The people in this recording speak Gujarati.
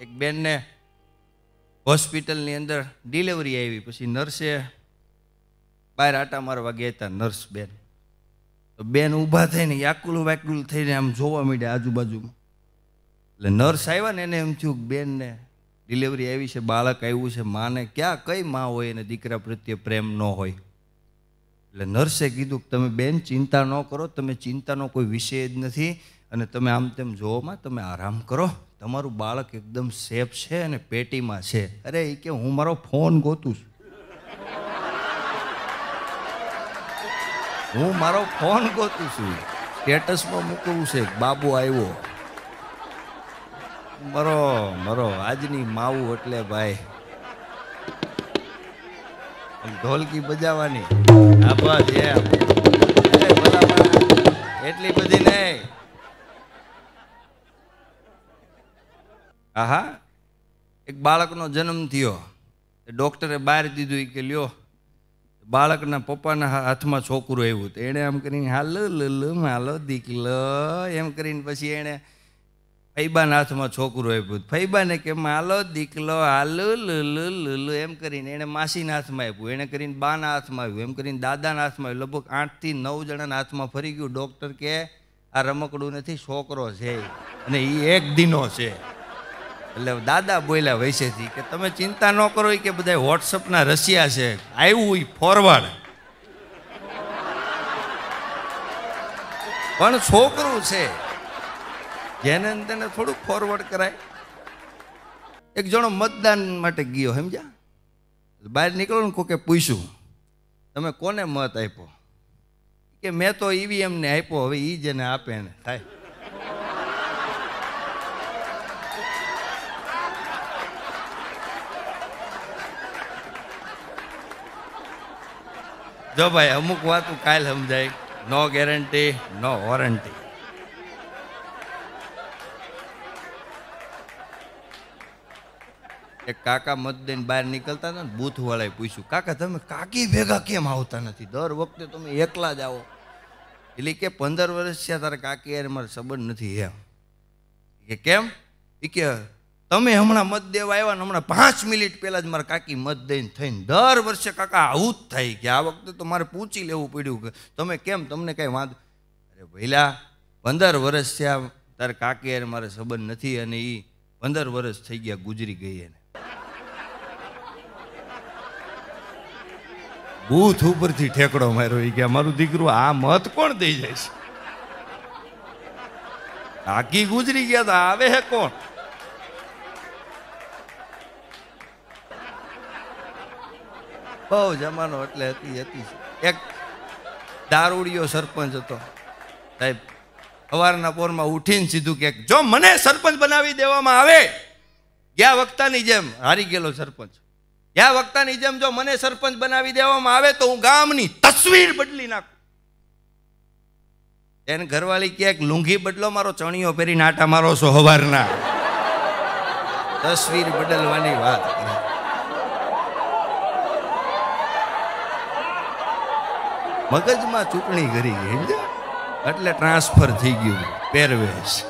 એક બેનને હોસ્પિટલની અંદર ડિલિવરી આવી પછી નર્સે બહાર આટા મારવા ગયા હતા નર્સ બેન તો બેન ઊભા થઈને યાકુલ વાકુલ થઈને આમ જોવા માંડ્યા આજુબાજુમાં એટલે નર્સ આવ્યા ને એને એમ થયું બેનને ડિલિવરી આવી છે બાળક આવ્યું છે માને ક્યાં કઈ માં હોય અને દીકરા પ્રત્યે પ્રેમ ન હોય એટલે નર્સે કીધું કે તમે બેન ચિંતા ન કરો તમે ચિંતાનો કોઈ વિષય જ નથી અને તમે આમ તેમ જોવામાં તમે આરામ કરો તમારું બાળક એકદમ સેફ છે અને પેટીમાં છે અરે એ કે હું મારો ફોન ગોતું છું હું મારો ફોન ગોતું છું સ્ટેટસમાં મૂકવું છે બાબુ આવ્યો મરો મરો આજની માવું એટલે ભાઈ ઢોલકી બજાવવાની આભા બસ એટલી બધી નહીં આહા એક બાળકનો જન્મ થયો ડૉક્ટરે બહાર દીધું કે લ્યો બાળકના પપ્પાના હાથમાં છોકરું આવ્યું તો એણે આમ કરીને હાલ લલો હાલો દીકલો એમ કરીને પછી એણે ફૈબાના હાથમાં છોકરું આપ્યું ફૈબાને કે હાલો દીકલો હાલ લલ લલો એમ કરીને એણે માસીના હાથમાં આપ્યું એણે કરીને બાના હાથમાં આવ્યું એમ કરીને દાદાના હાથમાં આવ્યું લગભગ આઠથી નવ જણાના હાથમાં ફરી ગયું ડૉક્ટર કે આ રમકડું નથી છોકરો છે અને એ એક દિનો છે એટલે દાદા બોલ્યા વૈસેથી કે તમે ચિંતા ન કરો કે બધા વોટ્સઅપના રશિયા છે આવ્યું ફોરવર્ડ પણ છોકરું છે જેને તેને થોડુંક ફોરવર્ડ કરાય એક જણો મતદાન માટે ગયો સમજ્યા બહાર નીકળો ને કોકે પૂછ્યું તમે કોને મત આપ્યો કે મેં તો ઈવીએમને આપ્યો હવે એ જેને આપે એને થાય જો ભાઈ અમુક વાત કાલ સમજાય નો ગેરંટી નો વોરંટી એક કાકા મત બહાર નીકળતા હતા ને બૂથ વાળાએ પૂછ્યું કાકા તમે કાકી ભેગા કેમ આવતા નથી દર વખતે તમે એકલા જ આવો એટલે કે પંદર વર્ષ થયા તારે કાકી યાર મારે સંબંધ નથી એમ કે કેમ એ કે તમે હમણાં મત દેવા આવ્યા ને હમણાં પાંચ મિનિટ પહેલાં જ મારા કાકી મત દઈને થઈને દર વર્ષે કાકા આવું જ થાય ગયા આ વખતે તો મારે પૂછી લેવું પડ્યું કે તમે કેમ તમને કાંઈ વાંધો અરે ભૈલા પંદર વર્ષ થયા તારે કાકી યાર મારે સંબંધ નથી અને એ પંદર વર્ષ થઈ ગયા ગુજરી ગઈ એને બૂથ ઉપરથી ઠેકડો માર્યો એ ગયા મારું દીકરું આ મત કોણ દઈ જાય છે કાકી ગુજરી ગયા તો આવે હે કોણ બહુ જમાનો એટલે હતી હતી એક દારૂડિયો સરપંચ હતો સાહેબ સવારના પોરમાં ઉઠીને સીધું કે જો મને સરપંચ બનાવી દેવામાં આવે ગયા વક્તાની જેમ હારી ગયેલો સરપંચ ગયા વક્તાની જેમ જો મને સરપંચ બનાવી દેવામાં આવે તો હું ગામની તસવીર બદલી નાખું એને ઘરવાળી ક્યાંક લુંગી બદલો મારો ચણિયો પહેરીને આટા મારો છો સવારના તસવીર બદલવાની વાત મગજમાં ચૂંટણી કરી ગઈ એટલે ટ્રાન્સફર થઈ ગયું પહેરવેશ